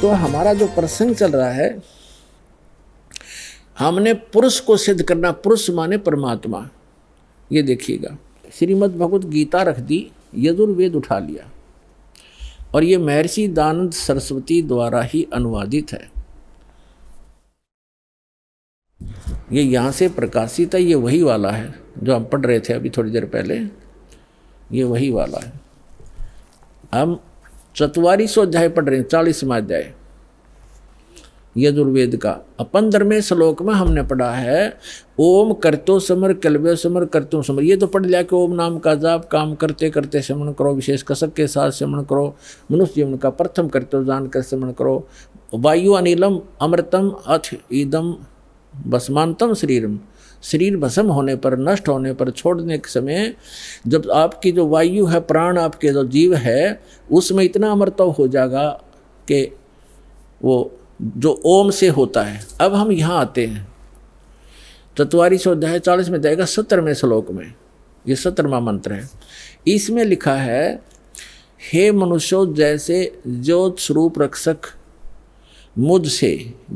तो हमारा जो प्रसंग चल रहा है हमने पुरुष को सिद्ध करना पुरुष माने परमात्मा ये देखिएगा श्रीमद् भगवत गीता रख दी यजुर्वेद उठा लिया और ये महर्षि दानंद सरस्वती द्वारा ही अनुवादित है ये यहाँ से प्रकाशित है ये वही वाला है जो हम पढ़ रहे थे अभी थोड़ी देर पहले ये वही वाला है हम सौ अध्याय पढ़ रहे हैं चालीसवा अध्याय यजुर्वेद का अपन धर्मे श्लोक में हमने पढ़ा है ओम करतो समर कलव्य समर करतो समर ये तो पढ़ लिया कि ओम नाम का जाप काम करते करते श्रमण करो विशेष कसक के साथ श्रमण करो मनुष्य जीवन का प्रथम करते जान कर श्रमण करो वायु अनिलम अमृतम अथ ईदम भस्मांतम शरीर शरीर भस्म होने पर नष्ट होने पर छोड़ने के समय जब आपकी जो वायु है प्राण आपके जो जीव है उसमें इतना अमृतव हो जाएगा कि वो जो ओम से होता है अब हम यहाँ आते हैं चतवारी सौ अध्याय चालीस में जाएगा सत्रहवें श्लोक में ये सत्रहवा मंत्र है इसमें लिखा है हे मनुष्यो जैसे जो स्वरूप रक्षक मुझसे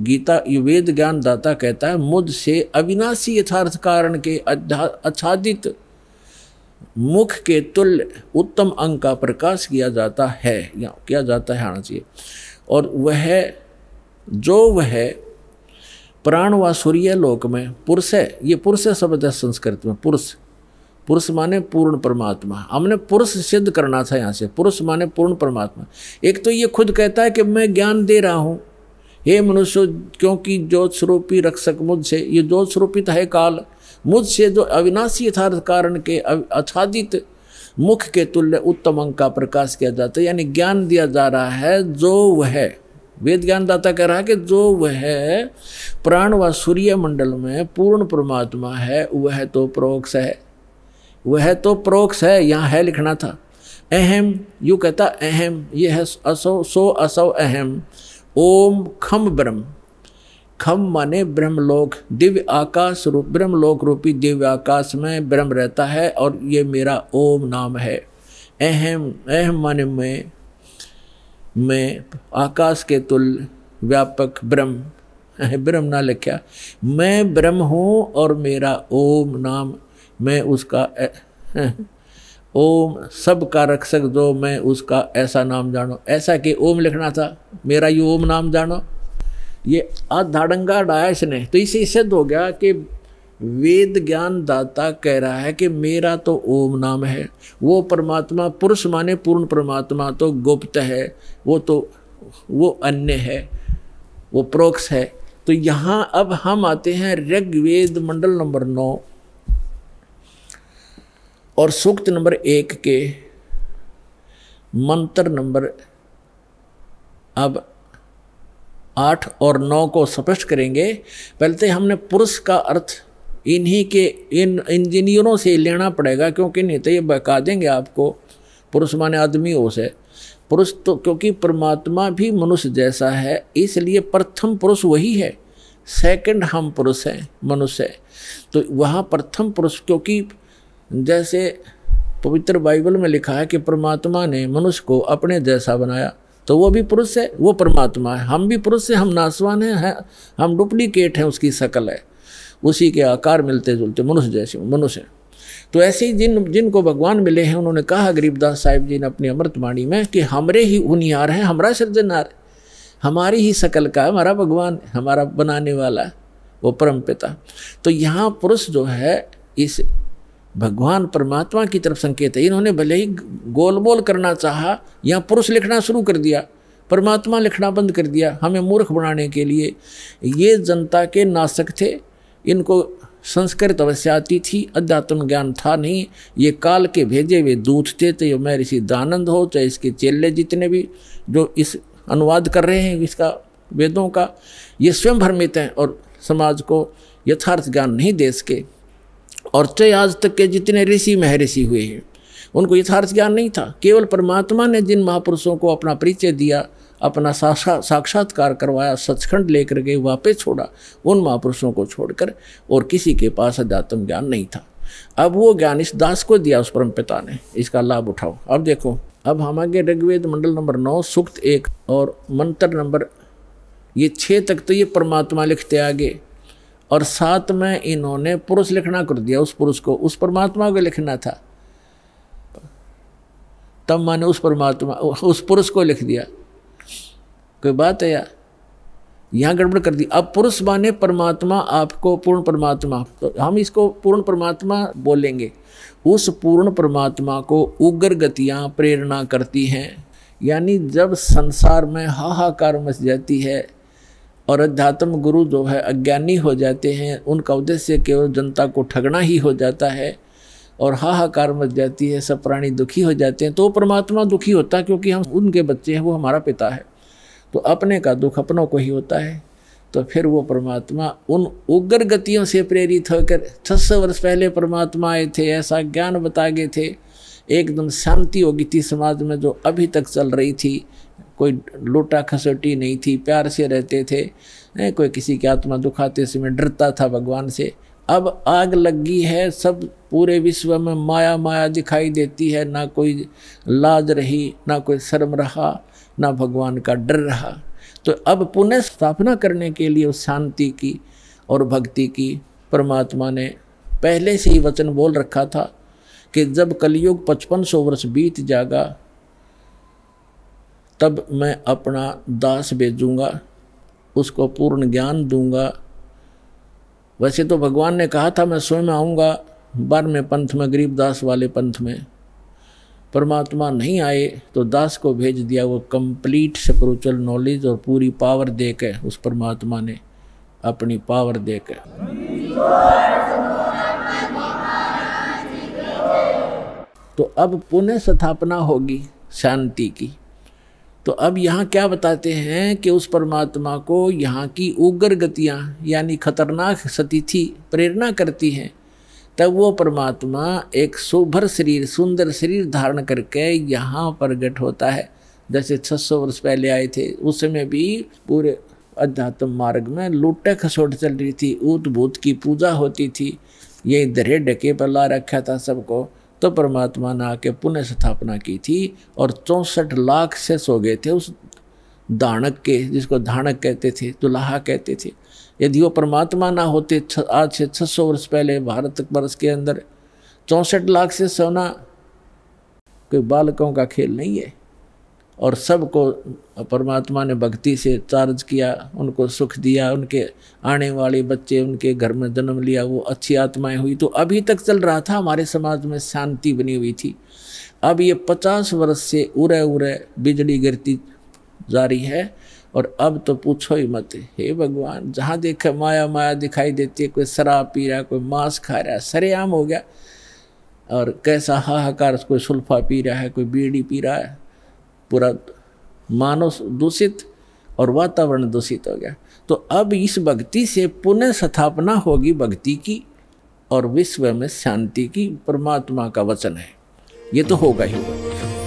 गीता वेद ज्ञान दाता कहता है मुझसे अविनाशी यथार्थ कारण के आच्छादित मुख के तुल्य उत्तम अंग का प्रकाश किया जाता है या किया जाता है आना चाहिए और वह जो वह प्राण व सूर्य लोक में पुरुष है ये पुरुष है शब्द है संस्कृत में पुरुष पुरुष माने पूर्ण परमात्मा हमने पुरुष सिद्ध करना था यहाँ से पुरुष माने पूर्ण परमात्मा एक तो ये खुद कहता है कि मैं ज्ञान दे रहा हूँ हे मनुष्य क्योंकि ज्योत स्वरूपी रक्षक मुझसे ये ज्योत स्वरूपित तो है काल मुझसे जो अविनाशी यथार्थ कारण के आच्छादित मुख के तुल्य उत्तम अंग का प्रकाश किया जाता है यानी ज्ञान दिया जा रहा है जो वह वेद ज्ञानदाता कह रहा है कि जो वह प्राण व सूर्य मंडल में पूर्ण परमात्मा है वह तो प्रोक्ष है वह तो प्रोक्ष है यहाँ है लिखना था अहम यू कहता अहम यह है असो सो असो अहम ओम खम ब्रह्म खम माने ब्रह्मलोक दिव्य आकाश रूप ब्रह्मलोक रूपी दिव्य आकाश में ब्रह्म रहता है और ये मेरा ओम नाम है अहम अहम माने मैं मैं आकाश के तुल व्यापक ब्रह्म ब्रह्म ना लिखा मैं ब्रह्म हूँ और मेरा ओम नाम मैं उसका ओम सब का रक्षक जो मैं उसका ऐसा नाम जानो ऐसा कि ओम लिखना था मेरा ये ओम नाम जानो ये अधाड़ंगा डाया इसने तो इसे सिद्ध हो गया कि वेद ज्ञान दाता कह रहा है कि मेरा तो ओम नाम है वो परमात्मा पुरुष माने पूर्ण परमात्मा तो गुप्त है वो तो वो अन्य है वो प्रोक्ष है तो यहाँ अब हम आते हैं ऋग्वेद मंडल नंबर नौ और सूक्त नंबर एक के मंत्र नंबर अब आठ और नौ को स्पष्ट करेंगे पहले तो हमने पुरुष का अर्थ इन्हीं के इन इंजीनियरों से लेना पड़ेगा क्योंकि नहीं तो ये बहका देंगे आपको पुरुष माने आदमी हो से पुरुष तो क्योंकि परमात्मा भी मनुष्य जैसा है इसलिए प्रथम पुरुष वही है सेकंड हम पुरुष हैं मनुष्य है। तो वहाँ प्रथम पुरुष क्योंकि जैसे पवित्र बाइबल में लिखा है कि परमात्मा ने मनुष्य को अपने जैसा बनाया तो वो भी पुरुष है वो परमात्मा है हम भी पुरुष है हम नासवान हैं हम डुप्लीकेट हैं उसकी शकल है उसी के आकार मिलते जुलते मनुष्य जैसे मनुष्य तो ऐसे ही जिन जिनको भगवान मिले हैं उन्होंने कहा गरीबदास साहिब जी ने अपनी अमृतवाणी में कि हमरे ही उनियार हैं हमारा सृजनार हमारी ही शकल का हमारा भगवान हमारा बनाने वाला है वो परम पिता तो यहाँ पुरुष जो है इस भगवान परमात्मा की तरफ संकेत है इन्होंने भले ही गोल बोल करना चाहा या पुरुष लिखना शुरू कर दिया परमात्मा लिखना बंद कर दिया हमें मूर्ख बनाने के लिए ये जनता के नासक थे इनको संस्कृत अवश्य आती थी अध्यात्म ज्ञान था नहीं ये काल के भेजे हुए दूत थे चाहे मैं ऋषि दानंद हो चाहे इसके चेले जितने भी जो इस अनुवाद कर रहे हैं इसका वेदों का ये स्वयं भ्रमित हैं और समाज को यथार्थ ज्ञान नहीं दे सके और चाहे आज तक के जितने ऋषि महर्षि हुए हैं उनको यथार्थ ज्ञान नहीं था केवल परमात्मा ने जिन महापुरुषों को अपना परिचय दिया अपना साक्षात्कार करवाया सचखंड लेकर के वापस छोड़ा उन महापुरुषों को छोड़कर और किसी के पास अध्यात्म ज्ञान नहीं था अब वो ज्ञान इस दास को दिया उस परम पिता ने इसका लाभ उठाओ अब देखो अब हम आगे ऋग्वेद मंडल नंबर नौ सुक्त एक और मंत्र नंबर ये छः तक तो ये परमात्मा लिखते आगे और साथ में इन्होंने पुरुष लिखना कर दिया उस पुरुष को उस परमात्मा को लिखना था तब मैंने उस परमात्मा उस पुरुष को लिख दिया कोई बात है यार यहाँ गड़बड़ कर दी अब पुरुष माने परमात्मा आपको पूर्ण परमात्मा तो हम इसको पूर्ण परमात्मा बोलेंगे उस पूर्ण परमात्मा को उग्र गतियाँ प्रेरणा करती हैं यानी जब संसार में हाहाकार मच जाती है और अध्यात्म गुरु जो है अज्ञानी हो जाते हैं उनका उद्देश्य केवल जनता को ठगना ही हो जाता है और हाहाकार मच जाती है सब प्राणी दुखी हो जाते हैं तो परमात्मा दुखी होता है क्योंकि हम उनके बच्चे हैं वो हमारा पिता है तो अपने का दुख अपनों को ही होता है तो फिर वो परमात्मा उन उग्र गतियों से प्रेरित होकर छह सौ वर्ष पहले परमात्मा आए थे ऐसा ज्ञान बता गए थे एकदम शांति होगी थी समाज में जो अभी तक चल रही थी कोई लोटा खसोटी नहीं थी प्यार से रहते थे कोई किसी की आत्मा दुखाते समय डरता था भगवान से अब आग लगी है सब पूरे विश्व में माया माया दिखाई देती है ना कोई लाज रही ना कोई शर्म रहा ना भगवान का डर रहा तो अब पुनः स्थापना करने के लिए उस शांति की और भक्ति की परमात्मा ने पहले से ही वचन बोल रखा था कि जब कलयुग पचपन सौ वर्ष बीत जाएगा तब मैं अपना दास भेजूंगा उसको पूर्ण ज्ञान दूंगा वैसे तो भगवान ने कहा था मैं स्वयं आऊँगा बारहवें पंथ में गरीब दास वाले पंथ में परमात्मा नहीं आए तो दास को भेज दिया वो कंप्लीट स्परिचुअल नॉलेज और पूरी पावर दे के उस परमात्मा ने अपनी पावर दे के तो अब पुनः स्थापना होगी शांति की तो अब यहाँ क्या बताते हैं कि उस परमात्मा को यहाँ की उग्र गतियाँ यानी खतरनाक सतिथि प्रेरणा करती हैं तब वो परमात्मा एक शोभर शरीर सुंदर शरीर धारण करके यहाँ प्रगट होता है जैसे 600 वर्ष पहले आए थे उस समय भी पूरे अध्यात्म मार्ग में लुट्टे खसोट चल रही थी ऊत भूत की पूजा होती थी यही दरे डके पर ला रखा था सबको तो परमात्मा ने आके पुनः स्थापना की थी और चौंसठ लाख से सो गए थे उस धानक के जिसको धाणक कहते थे दुल्हा कहते थे यदि वो परमात्मा ना होते आज से छः सौ वर्ष पहले भारत वर्ष के अंदर चौंसठ लाख से सोना कोई बालकों का खेल नहीं है और सबको परमात्मा ने भक्ति से चार्ज किया उनको सुख दिया उनके आने वाले बच्चे उनके घर में जन्म लिया वो अच्छी आत्माएं हुई तो अभी तक चल रहा था हमारे समाज में शांति बनी हुई थी अब ये पचास वर्ष से उरे उरे बिजली गिरती जारी है और अब तो पूछो ही मत हे भगवान जहाँ देखे माया माया दिखाई देती है कोई शराब पी रहा कोई मांस खा रहा है सरेआम हो गया और कैसा हाहाकार कोई सुल्फा पी रहा है कोई बीड़ी पी रहा है पूरा मानव दूषित और वातावरण दूषित हो गया तो अब इस भक्ति से पुनः स्थापना होगी भक्ति की और विश्व में शांति की परमात्मा का वचन है ये तो होगा ही होगा